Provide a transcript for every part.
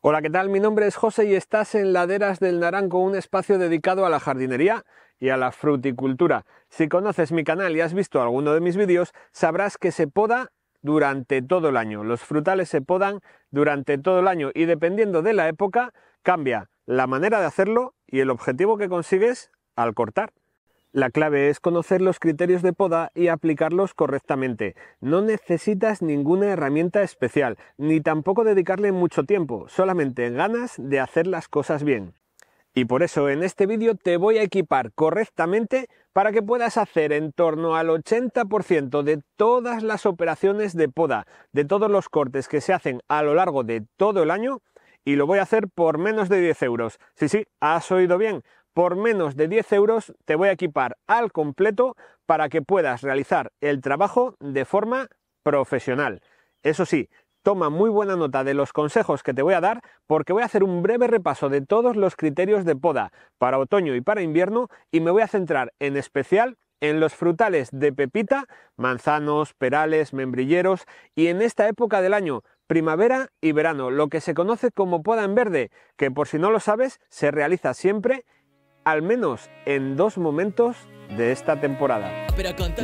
Hola, ¿qué tal? Mi nombre es José y estás en Laderas del Naranco, un espacio dedicado a la jardinería y a la fruticultura. Si conoces mi canal y has visto alguno de mis vídeos, sabrás que se poda durante todo el año. Los frutales se podan durante todo el año y dependiendo de la época cambia la manera de hacerlo y el objetivo que consigues al cortar. La clave es conocer los criterios de poda y aplicarlos correctamente. No necesitas ninguna herramienta especial, ni tampoco dedicarle mucho tiempo, solamente ganas de hacer las cosas bien. Y por eso en este vídeo te voy a equipar correctamente para que puedas hacer en torno al 80% de todas las operaciones de poda, de todos los cortes que se hacen a lo largo de todo el año, y lo voy a hacer por menos de 10 euros. Sí, sí, has oído bien, por menos de 10 euros te voy a equipar al completo para que puedas realizar el trabajo de forma profesional. Eso sí, toma muy buena nota de los consejos que te voy a dar porque voy a hacer un breve repaso de todos los criterios de poda para otoño y para invierno y me voy a centrar en especial en los frutales de pepita, manzanos, perales, membrilleros y en esta época del año, primavera y verano, lo que se conoce como poda en verde, que por si no lo sabes se realiza siempre al menos en dos momentos de esta temporada.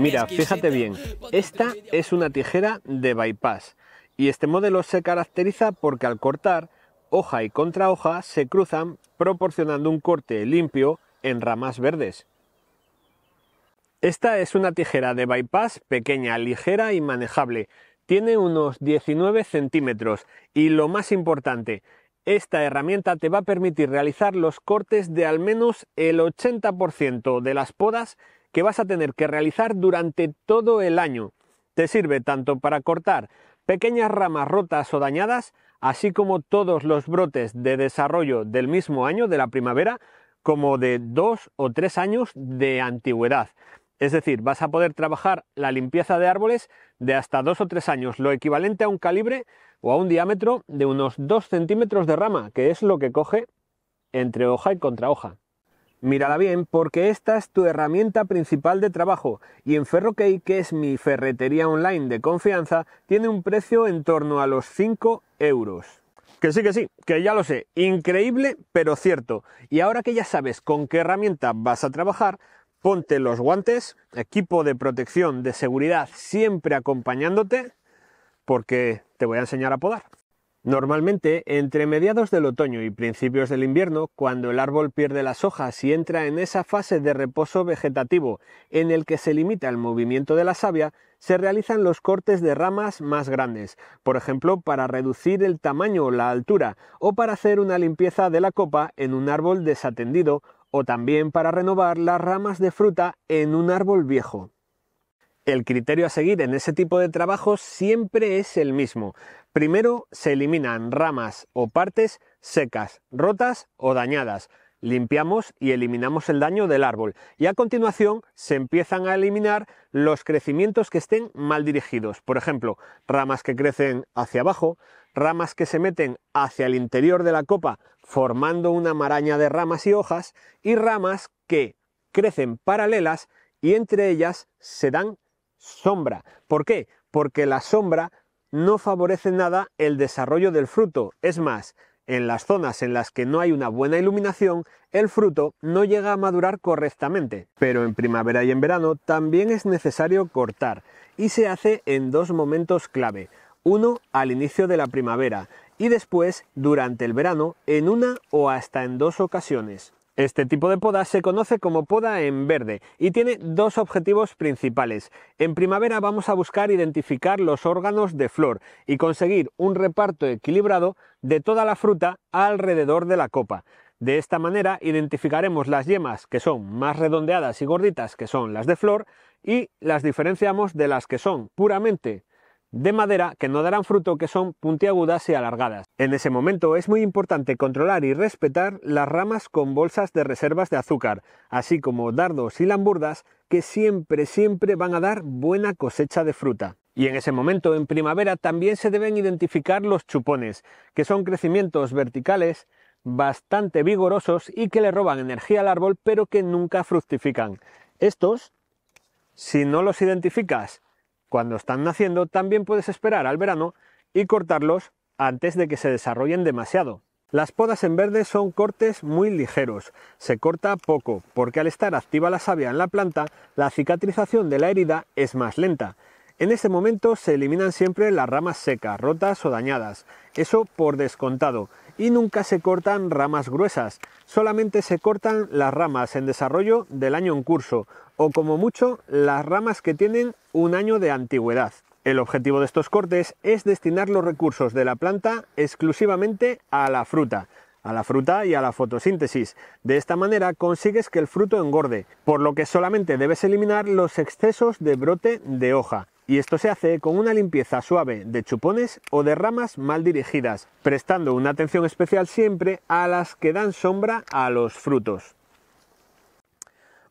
Mira, fíjate bien, esta es una tijera de bypass y este modelo se caracteriza porque al cortar, hoja y contrahoja se cruzan proporcionando un corte limpio en ramas verdes. Esta es una tijera de bypass pequeña, ligera y manejable. Tiene unos 19 centímetros y lo más importante, esta herramienta te va a permitir realizar los cortes de al menos el 80% de las podas que vas a tener que realizar durante todo el año. Te sirve tanto para cortar pequeñas ramas rotas o dañadas, así como todos los brotes de desarrollo del mismo año, de la primavera, como de dos o tres años de antigüedad. Es decir, vas a poder trabajar la limpieza de árboles de hasta dos o tres años, lo equivalente a un calibre o a un diámetro de unos 2 centímetros de rama, que es lo que coge entre hoja y contra hoja. Mírala bien porque esta es tu herramienta principal de trabajo y en Ferrokey, que es mi ferretería online de confianza, tiene un precio en torno a los 5 euros. Que sí, que sí, que ya lo sé, increíble pero cierto. Y ahora que ya sabes con qué herramienta vas a trabajar, ponte los guantes, equipo de protección, de seguridad siempre acompañándote, porque te voy a enseñar a podar. Normalmente, entre mediados del otoño y principios del invierno, cuando el árbol pierde las hojas y entra en esa fase de reposo vegetativo en el que se limita el movimiento de la savia, se realizan los cortes de ramas más grandes, por ejemplo, para reducir el tamaño o la altura, o para hacer una limpieza de la copa en un árbol desatendido o también para renovar las ramas de fruta en un árbol viejo. El criterio a seguir en ese tipo de trabajo siempre es el mismo. Primero se eliminan ramas o partes secas, rotas o dañadas, limpiamos y eliminamos el daño del árbol. Y a continuación se empiezan a eliminar los crecimientos que estén mal dirigidos. Por ejemplo, ramas que crecen hacia abajo, ramas que se meten hacia el interior de la copa formando una maraña de ramas y hojas y ramas que crecen paralelas y entre ellas se dan sombra. ¿Por qué? Porque la sombra no favorece nada el desarrollo del fruto. Es más, en las zonas en las que no hay una buena iluminación, el fruto no llega a madurar correctamente, pero en primavera y en verano también es necesario cortar, y se hace en dos momentos clave, uno al inicio de la primavera y después durante el verano en una o hasta en dos ocasiones. Este tipo de poda se conoce como poda en verde y tiene dos objetivos principales. En primavera vamos a buscar identificar los órganos de flor y conseguir un reparto equilibrado de toda la fruta alrededor de la copa. De esta manera identificaremos las yemas que son más redondeadas y gorditas que son las de flor y las diferenciamos de las que son puramente de madera que no darán fruto, que son puntiagudas y alargadas. En ese momento es muy importante controlar y respetar las ramas con bolsas de reservas de azúcar, así como dardos y lamburdas que siempre, siempre van a dar buena cosecha de fruta. Y en ese momento, en primavera, también se deben identificar los chupones, que son crecimientos verticales bastante vigorosos y que le roban energía al árbol pero que nunca fructifican. Estos, si no los identificas cuando están naciendo, también puedes esperar al verano y cortarlos antes de que se desarrollen demasiado. Las podas en verde son cortes muy ligeros, se corta poco, porque al estar activa la savia en la planta, la cicatrización de la herida es más lenta en este momento se eliminan siempre las ramas secas, rotas o dañadas, eso por descontado, y nunca se cortan ramas gruesas, solamente se cortan las ramas en desarrollo del año en curso, o como mucho las ramas que tienen un año de antigüedad. El objetivo de estos cortes es destinar los recursos de la planta exclusivamente a la fruta, a la fruta y a la fotosíntesis. De esta manera consigues que el fruto engorde, por lo que solamente debes eliminar los excesos de brote de hoja y esto se hace con una limpieza suave de chupones o de ramas mal dirigidas, prestando una atención especial siempre a las que dan sombra a los frutos.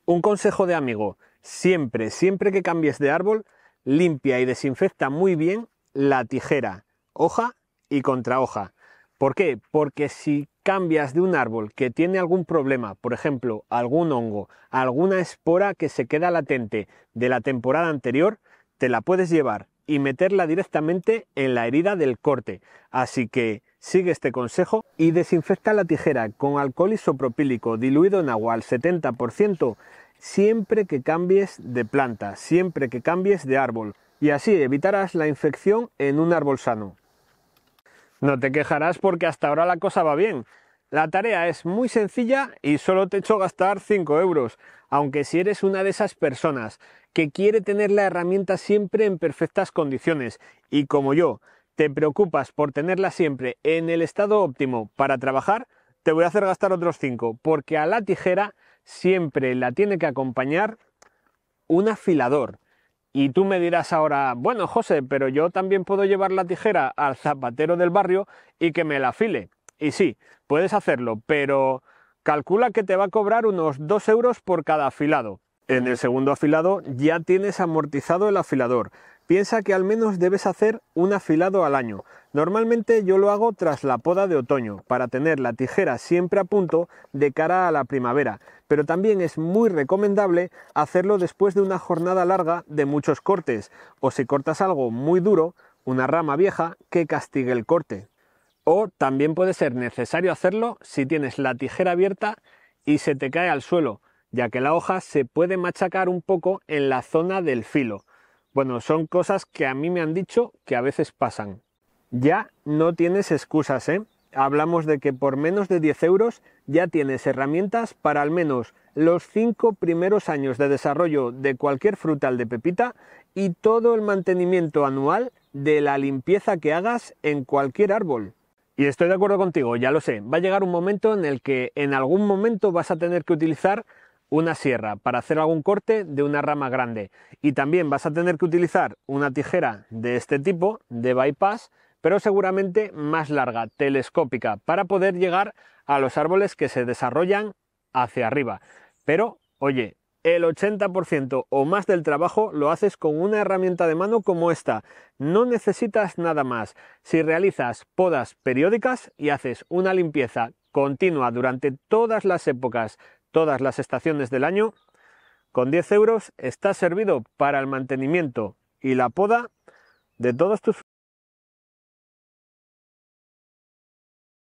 Un consejo de amigo, siempre, siempre que cambies de árbol, limpia y desinfecta muy bien la tijera, hoja y contrahoja. ¿Por qué? Porque si cambias de un árbol que tiene algún problema, por ejemplo, algún hongo, alguna espora que se queda latente de la temporada anterior, te la puedes llevar y meterla directamente en la herida del corte. Así que sigue este consejo y desinfecta la tijera con alcohol isopropílico diluido en agua al 70% siempre que cambies de planta, siempre que cambies de árbol y así evitarás la infección en un árbol sano. No te quejarás porque hasta ahora la cosa va bien, la tarea es muy sencilla y solo te echo gastar 5 euros, aunque si eres una de esas personas que quiere tener la herramienta siempre en perfectas condiciones y como yo, te preocupas por tenerla siempre en el estado óptimo para trabajar, te voy a hacer gastar otros 5, porque a la tijera siempre la tiene que acompañar un afilador. Y tú me dirás ahora, bueno José, pero yo también puedo llevar la tijera al zapatero del barrio y que me la afile. Y sí, puedes hacerlo, pero calcula que te va a cobrar unos 2 euros por cada afilado. En el segundo afilado ya tienes amortizado el afilador. Piensa que al menos debes hacer un afilado al año. Normalmente yo lo hago tras la poda de otoño, para tener la tijera siempre a punto de cara a la primavera, pero también es muy recomendable hacerlo después de una jornada larga de muchos cortes, o si cortas algo muy duro, una rama vieja que castigue el corte o también puede ser necesario hacerlo si tienes la tijera abierta y se te cae al suelo, ya que la hoja se puede machacar un poco en la zona del filo. Bueno, son cosas que a mí me han dicho que a veces pasan. Ya no tienes excusas, ¿eh? Hablamos de que por menos de 10 euros ya tienes herramientas para al menos los 5 primeros años de desarrollo de cualquier frutal de pepita y todo el mantenimiento anual de la limpieza que hagas en cualquier árbol. Y estoy de acuerdo contigo, ya lo sé, va a llegar un momento en el que en algún momento vas a tener que utilizar una sierra para hacer algún corte de una rama grande. Y también vas a tener que utilizar una tijera de este tipo, de bypass, pero seguramente más larga, telescópica, para poder llegar a los árboles que se desarrollan hacia arriba. Pero, oye, el 80% o más del trabajo lo haces con una herramienta de mano como esta. No necesitas nada más. Si realizas podas periódicas y haces una limpieza continua durante todas las épocas, todas las estaciones del año, con 10 euros está servido para el mantenimiento y la poda de todos tus